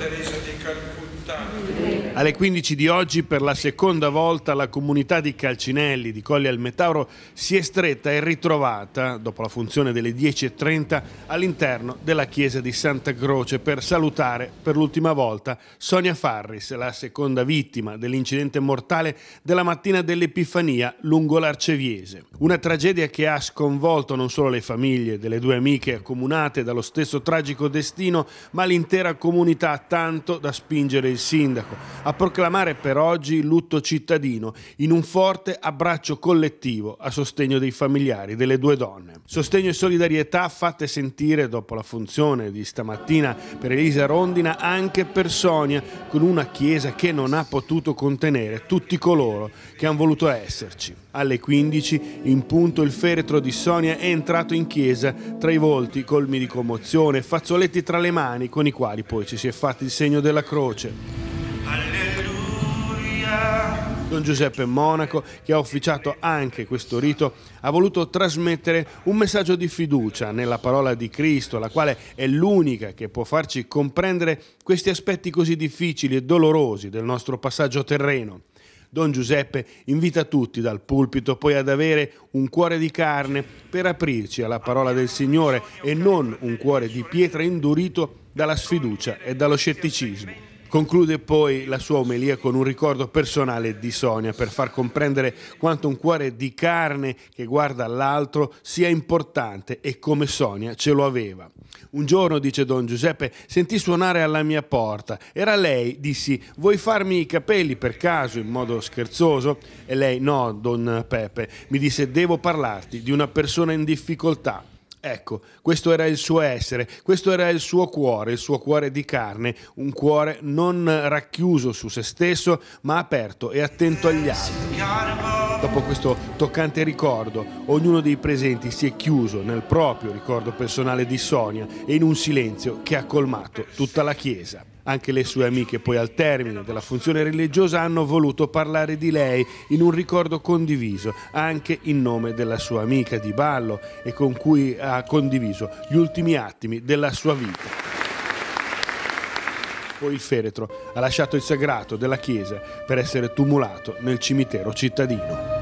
Teresa de Calcuta Alle 15 di oggi per la seconda volta la comunità di Calcinelli di Colli al Metauro si è stretta e ritrovata dopo la funzione delle 10.30 all'interno della chiesa di Santa Croce per salutare per l'ultima volta Sonia Farris, la seconda vittima dell'incidente mortale della mattina dell'Epifania lungo l'Arceviese. Una tragedia che ha sconvolto non solo le famiglie delle due amiche accomunate dallo stesso tragico destino ma l'intera comunità tanto da spingere il sindaco, a proclamare per oggi lutto cittadino in un forte abbraccio collettivo a sostegno dei familiari delle due donne. Sostegno e solidarietà fatte sentire dopo la funzione di stamattina per Elisa Rondina anche per Sonia, con una chiesa che non ha potuto contenere tutti coloro che hanno voluto esserci. Alle 15 in punto il feretro di Sonia è entrato in chiesa tra i volti colmi di commozione, fazzoletti tra le mani con i quali poi ci si è fatti il segno della croce. Don Giuseppe Monaco, che ha officiato anche questo rito, ha voluto trasmettere un messaggio di fiducia nella parola di Cristo, la quale è l'unica che può farci comprendere questi aspetti così difficili e dolorosi del nostro passaggio terreno. Don Giuseppe invita tutti dal pulpito poi ad avere un cuore di carne per aprirci alla parola del Signore e non un cuore di pietra indurito dalla sfiducia e dallo scetticismo. Conclude poi la sua omelia con un ricordo personale di Sonia per far comprendere quanto un cuore di carne che guarda all'altro sia importante e come Sonia ce lo aveva. Un giorno, dice Don Giuseppe, sentì suonare alla mia porta. Era lei, dissi, vuoi farmi i capelli per caso, in modo scherzoso? E lei, no, Don Peppe, mi disse, devo parlarti di una persona in difficoltà. Ecco, questo era il suo essere, questo era il suo cuore, il suo cuore di carne, un cuore non racchiuso su se stesso, ma aperto e attento agli altri. Dopo questo toccante ricordo, ognuno dei presenti si è chiuso nel proprio ricordo personale di Sonia e in un silenzio che ha colmato tutta la Chiesa. Anche le sue amiche poi al termine della funzione religiosa hanno voluto parlare di lei in un ricordo condiviso, anche in nome della sua amica di ballo e con cui ha condiviso gli ultimi attimi della sua vita poi il feretro ha lasciato il sagrato della chiesa per essere tumulato nel cimitero cittadino.